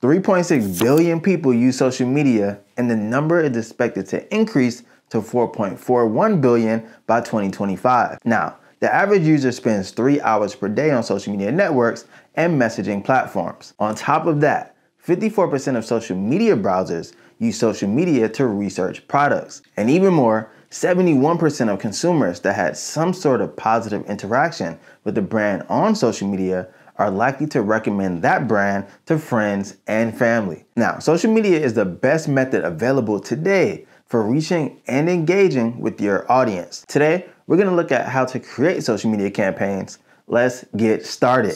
3.6 billion people use social media, and the number is expected to increase to 4.41 billion by 2025. Now, the average user spends three hours per day on social media networks and messaging platforms. On top of that, 54% of social media browsers use social media to research products. And even more, 71% of consumers that had some sort of positive interaction with the brand on social media are likely to recommend that brand to friends and family. Now, social media is the best method available today for reaching and engaging with your audience. Today, we're gonna look at how to create social media campaigns. Let's get started.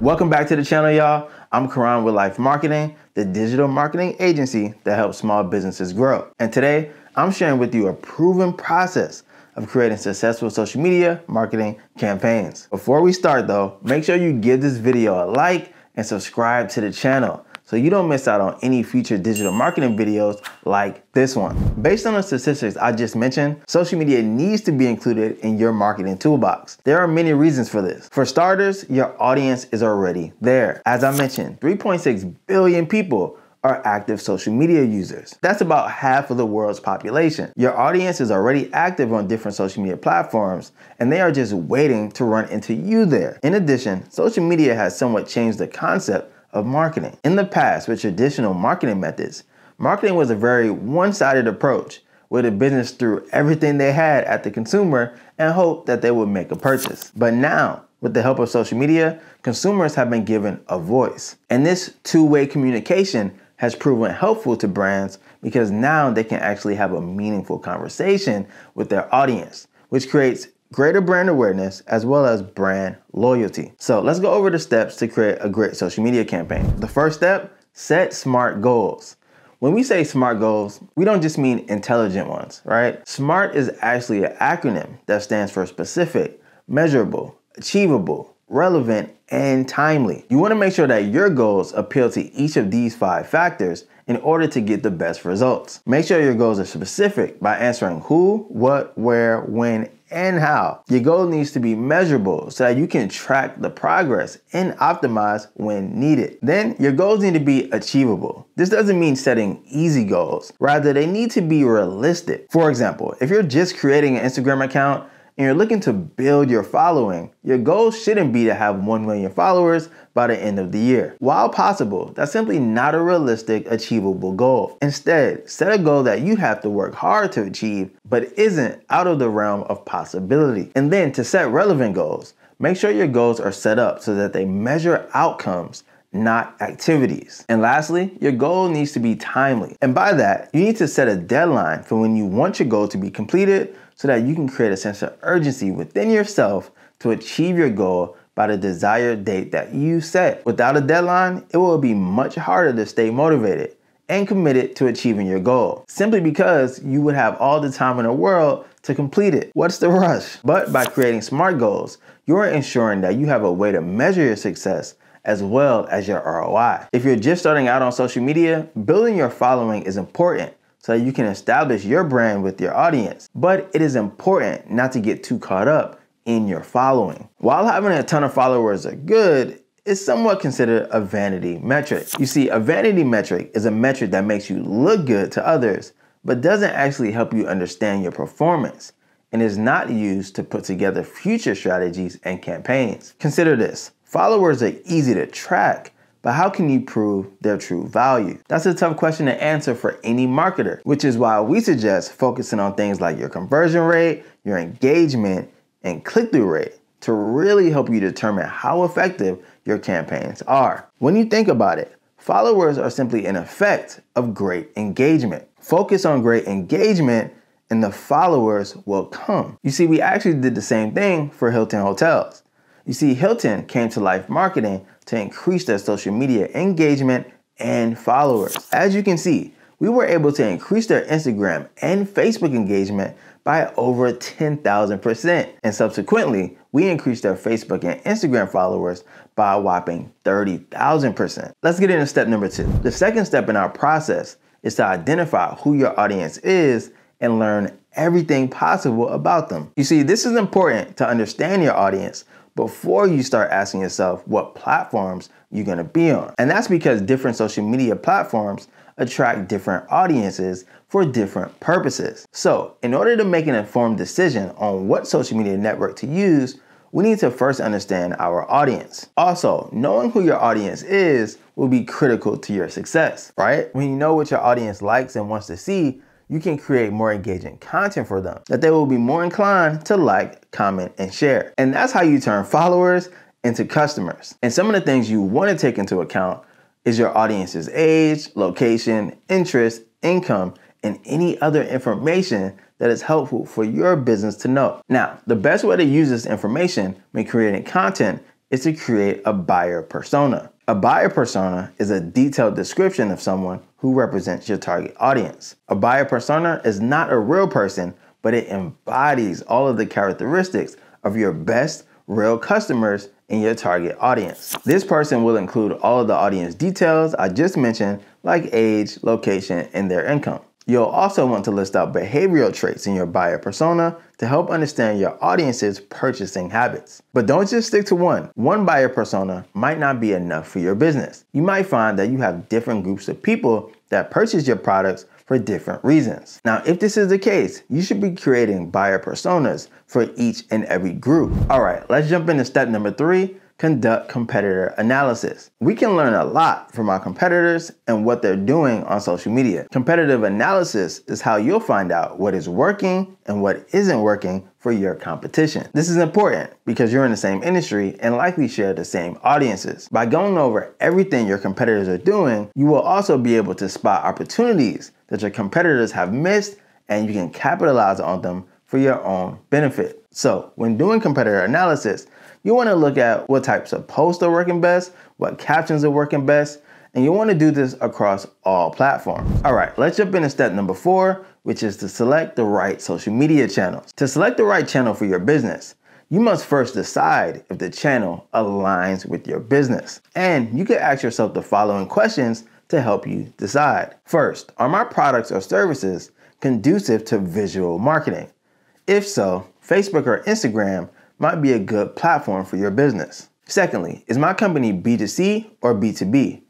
Welcome back to the channel, y'all. I'm Karan with Life Marketing, the digital marketing agency that helps small businesses grow. And today, I'm sharing with you a proven process of creating successful social media marketing campaigns. Before we start though, make sure you give this video a like and subscribe to the channel so you don't miss out on any future digital marketing videos like this one. Based on the statistics I just mentioned, social media needs to be included in your marketing toolbox. There are many reasons for this. For starters, your audience is already there. As I mentioned, 3.6 billion people are active social media users. That's about half of the world's population. Your audience is already active on different social media platforms, and they are just waiting to run into you there. In addition, social media has somewhat changed the concept of marketing. In the past, with traditional marketing methods, marketing was a very one-sided approach where the business threw everything they had at the consumer and hoped that they would make a purchase. But now, with the help of social media, consumers have been given a voice. And this two-way communication has proven helpful to brands because now they can actually have a meaningful conversation with their audience, which creates greater brand awareness as well as brand loyalty. So let's go over the steps to create a great social media campaign. The first step, set smart goals. When we say SMART goals, we don't just mean intelligent ones, right? SMART is actually an acronym that stands for specific, measurable, achievable, relevant, and timely. You wanna make sure that your goals appeal to each of these five factors in order to get the best results. Make sure your goals are specific by answering who, what, where, when, and how. Your goal needs to be measurable so that you can track the progress and optimize when needed. Then your goals need to be achievable. This doesn't mean setting easy goals. Rather, they need to be realistic. For example, if you're just creating an Instagram account, and you're looking to build your following, your goal shouldn't be to have 1 million followers by the end of the year. While possible, that's simply not a realistic, achievable goal. Instead, set a goal that you have to work hard to achieve, but isn't out of the realm of possibility. And then to set relevant goals, make sure your goals are set up so that they measure outcomes not activities. And lastly, your goal needs to be timely. And by that, you need to set a deadline for when you want your goal to be completed so that you can create a sense of urgency within yourself to achieve your goal by the desired date that you set. Without a deadline, it will be much harder to stay motivated and committed to achieving your goal, simply because you would have all the time in the world to complete it. What's the rush? But by creating smart goals, you're ensuring that you have a way to measure your success as well as your ROI. If you're just starting out on social media, building your following is important so you can establish your brand with your audience. But it is important not to get too caught up in your following. While having a ton of followers are good, is somewhat considered a vanity metric. You see, a vanity metric is a metric that makes you look good to others, but doesn't actually help you understand your performance and is not used to put together future strategies and campaigns. Consider this, followers are easy to track, but how can you prove their true value? That's a tough question to answer for any marketer, which is why we suggest focusing on things like your conversion rate, your engagement, and click through rate to really help you determine how effective your campaigns are. When you think about it, followers are simply an effect of great engagement. Focus on great engagement and the followers will come. You see, we actually did the same thing for Hilton Hotels. You see, Hilton came to life marketing to increase their social media engagement and followers. As you can see, we were able to increase their Instagram and Facebook engagement by over 10,000%. And subsequently, we increased their Facebook and Instagram followers by a whopping 30,000%. Let's get into step number two. The second step in our process is to identify who your audience is and learn everything possible about them. You see, this is important to understand your audience before you start asking yourself what platforms you're gonna be on. And that's because different social media platforms attract different audiences for different purposes. So, in order to make an informed decision on what social media network to use, we need to first understand our audience. Also, knowing who your audience is will be critical to your success, right? When you know what your audience likes and wants to see, you can create more engaging content for them that they will be more inclined to like, comment, and share. And that's how you turn followers into customers. And some of the things you want to take into account is your audience's age, location, interest, income, and any other information that is helpful for your business to know. Now, the best way to use this information when creating content is to create a buyer persona. A buyer persona is a detailed description of someone who represents your target audience. A buyer persona is not a real person, but it embodies all of the characteristics of your best real customers in your target audience. This person will include all of the audience details I just mentioned, like age, location, and their income. You'll also want to list out behavioral traits in your buyer persona to help understand your audience's purchasing habits. But don't just stick to one. One buyer persona might not be enough for your business. You might find that you have different groups of people that purchase your products for different reasons. Now, if this is the case, you should be creating buyer personas for each and every group. All right, let's jump into step number three, conduct competitor analysis. We can learn a lot from our competitors and what they're doing on social media. Competitive analysis is how you'll find out what is working and what isn't working for your competition. This is important because you're in the same industry and likely share the same audiences. By going over everything your competitors are doing, you will also be able to spot opportunities that your competitors have missed and you can capitalize on them for your own benefit. So when doing competitor analysis, you want to look at what types of posts are working best, what captions are working best, and you want to do this across all platforms. All right, let's jump into step number four, which is to select the right social media channels. To select the right channel for your business, you must first decide if the channel aligns with your business. And you can ask yourself the following questions to help you decide. First, are my products or services conducive to visual marketing? If so, Facebook or Instagram might be a good platform for your business. Secondly, is my company B2C or B2B?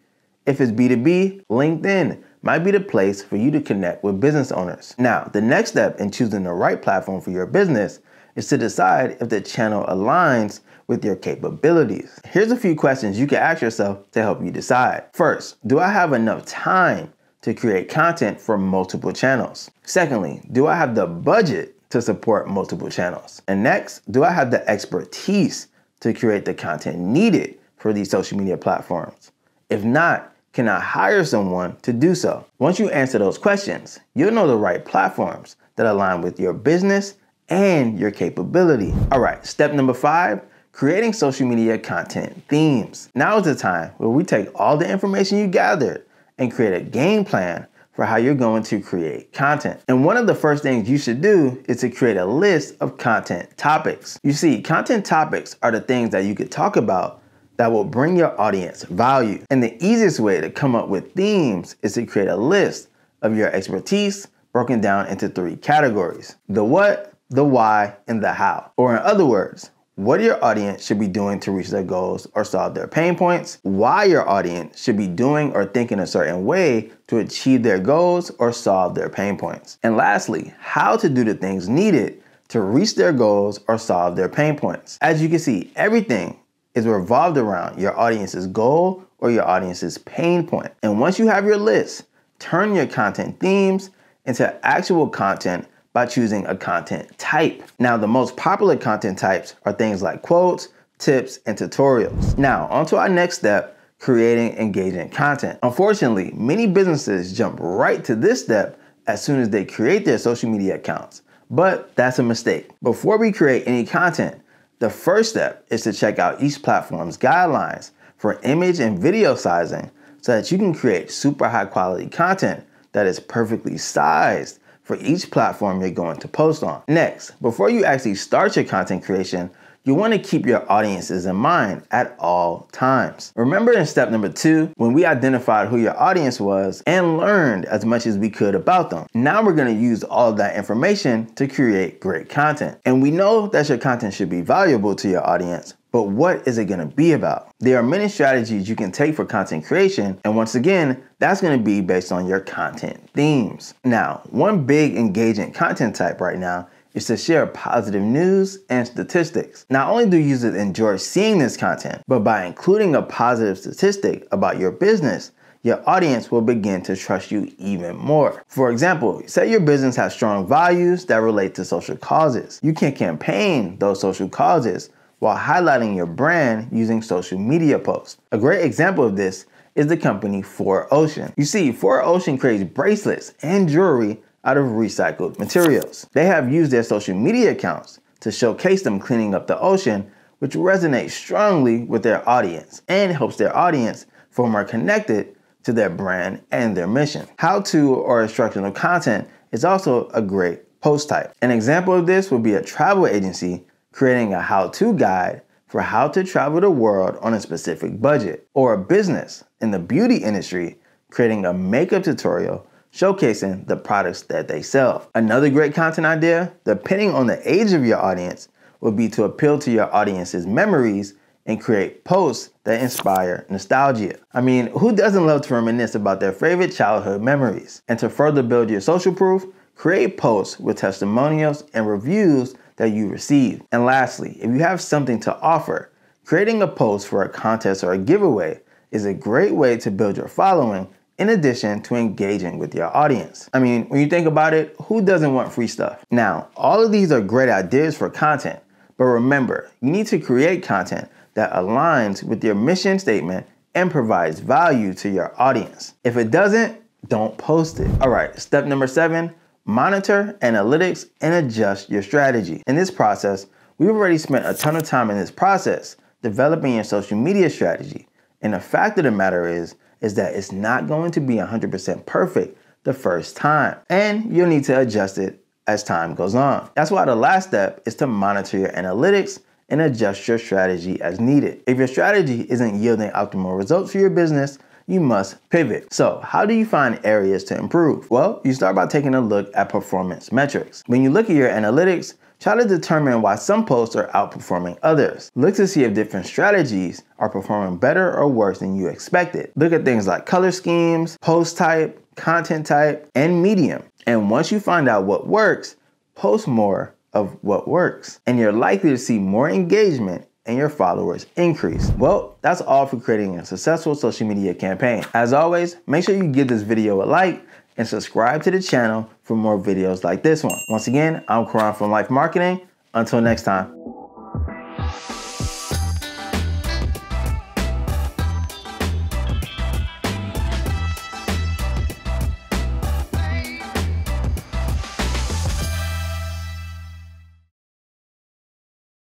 If it's B2B, LinkedIn might be the place for you to connect with business owners. Now, the next step in choosing the right platform for your business is to decide if the channel aligns with your capabilities. Here's a few questions you can ask yourself to help you decide. First, do I have enough time to create content for multiple channels? Secondly, do I have the budget to support multiple channels? And next, do I have the expertise to create the content needed for these social media platforms? If not, can I hire someone to do so? Once you answer those questions, you'll know the right platforms that align with your business and your capability. All right, step number five, creating social media content themes. Now is the time where we take all the information you gathered and create a game plan for how you're going to create content. And one of the first things you should do is to create a list of content topics. You see, content topics are the things that you could talk about that will bring your audience value. And the easiest way to come up with themes is to create a list of your expertise broken down into three categories the what, the why, and the how. Or, in other words, what your audience should be doing to reach their goals or solve their pain points, why your audience should be doing or thinking a certain way to achieve their goals or solve their pain points. And lastly, how to do the things needed to reach their goals or solve their pain points. As you can see, everything is revolved around your audience's goal or your audience's pain point. And once you have your list, turn your content themes into actual content by choosing a content type. Now, the most popular content types are things like quotes, tips, and tutorials. Now, onto our next step, creating engaging content. Unfortunately, many businesses jump right to this step as soon as they create their social media accounts, but that's a mistake. Before we create any content, the first step is to check out each platform's guidelines for image and video sizing so that you can create super high quality content that is perfectly sized for each platform you're going to post on. Next, before you actually start your content creation, you want to keep your audiences in mind at all times. Remember in step number two, when we identified who your audience was and learned as much as we could about them. Now we're going to use all of that information to create great content. And we know that your content should be valuable to your audience, but what is it gonna be about? There are many strategies you can take for content creation, and once again, that's gonna be based on your content themes. Now, one big engagement content type right now is to share positive news and statistics. Not only do users enjoy seeing this content, but by including a positive statistic about your business, your audience will begin to trust you even more. For example, say your business has strong values that relate to social causes. You can campaign those social causes while highlighting your brand using social media posts. A great example of this is the company 4 Ocean. You see, 4 Ocean creates bracelets and jewelry out of recycled materials. They have used their social media accounts to showcase them cleaning up the ocean, which resonates strongly with their audience and helps their audience feel more connected to their brand and their mission. How-to or instructional content is also a great post type. An example of this would be a travel agency creating a how-to guide for how to travel the world on a specific budget, or a business in the beauty industry creating a makeup tutorial showcasing the products that they sell. Another great content idea, depending on the age of your audience, would be to appeal to your audience's memories and create posts that inspire nostalgia. I mean, who doesn't love to reminisce about their favorite childhood memories? And to further build your social proof, create posts with testimonials and reviews that you receive. And lastly, if you have something to offer, creating a post for a contest or a giveaway is a great way to build your following in addition to engaging with your audience. I mean, when you think about it, who doesn't want free stuff? Now, all of these are great ideas for content, but remember, you need to create content that aligns with your mission statement and provides value to your audience. If it doesn't, don't post it. All right, step number seven, monitor analytics and adjust your strategy. In this process, we've already spent a ton of time in this process developing your social media strategy. And the fact of the matter is, is that it's not going to be 100% perfect the first time, and you'll need to adjust it as time goes on. That's why the last step is to monitor your analytics and adjust your strategy as needed. If your strategy isn't yielding optimal results for your business, you must pivot. So, how do you find areas to improve? Well, you start by taking a look at performance metrics. When you look at your analytics, Try to determine why some posts are outperforming others. Look to see if different strategies are performing better or worse than you expected. Look at things like color schemes, post type, content type, and medium. And once you find out what works, post more of what works. And you're likely to see more engagement and your followers increase. Well, that's all for creating a successful social media campaign. As always, make sure you give this video a like and subscribe to the channel for more videos like this one. Once again, I'm Karan from Life Marketing. Until next time.